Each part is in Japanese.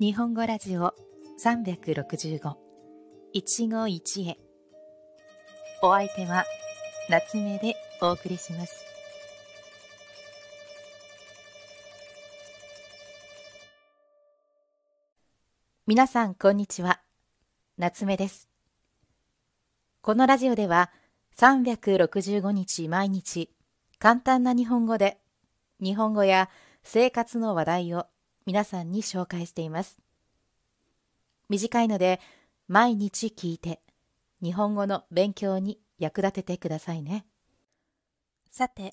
日本語ラジオ三百六十五一期一会お相手は夏目でお送りします皆さんこんにちは夏目ですこのラジオでは三百六十五日毎日簡単な日本語で日本語や生活の話題を皆さんに紹介しています短いので毎日聞いて日本語の勉強に役立ててくださいねさて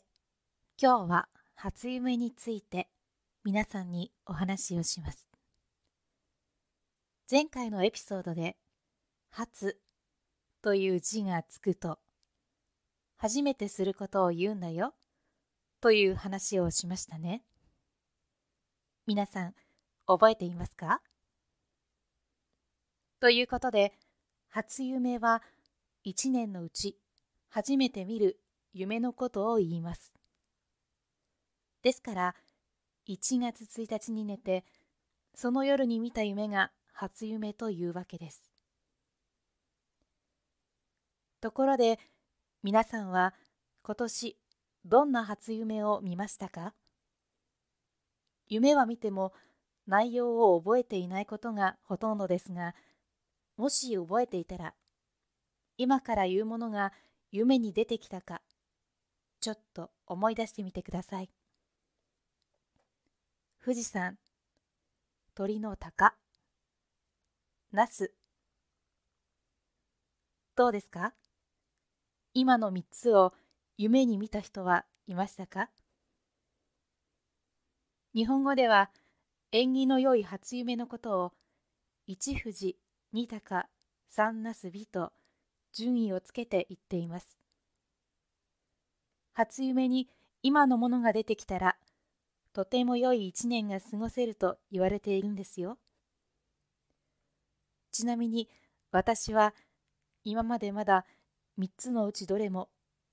今日は初夢について皆さんにお話をします前回のエピソードで「初」という字がつくと初めてすることを言うんだよという話をしましたね皆さん覚えていますかということで初夢は一年のうち初めて見る夢のことを言いますですから1月1日に寝てその夜に見た夢が初夢というわけですところで皆さんは今年どんな初夢を見ましたか夢は見ても内容を覚えていないことがほとんどですがもし覚えていたら今から言うものが夢に出てきたかちょっと思い出してみてください富士山鳥の鷹ナスどうですか今の3つを夢に見た人はいましたか日本語では縁起の良い初夢のことを一富士二鷹三なすびと順位をつけて言っています初夢に今のものが出てきたらとても良い一年が過ごせると言われているんですよちなみに私は今までまだ3つのうちどれも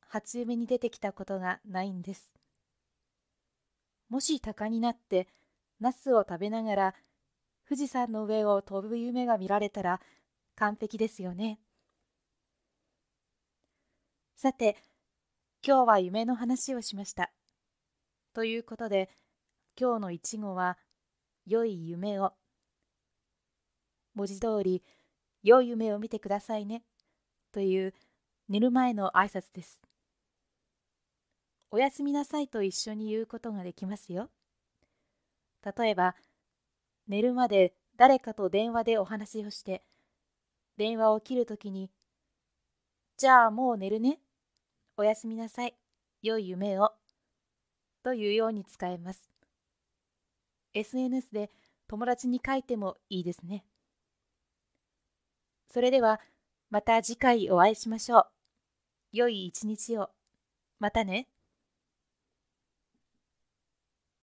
初夢に出てきたことがないんですもし鷹になってナスを食べながら富士山の上を飛ぶ夢が見られたら完璧ですよねさて今日は夢の話をしましたということで今日のいちごは良い夢を文字通り良い夢を見てくださいねという寝る前の挨拶ですおやすみなさいと一緒に言うことができますよ。例えば、寝るまで誰かと電話でお話をして、電話を切るときに、じゃあもう寝るね。おやすみなさい。良い夢を。というように使えます。SNS で友達に書いてもいいですね。それでは、また次回お会いしましょう。良い一日を。またね。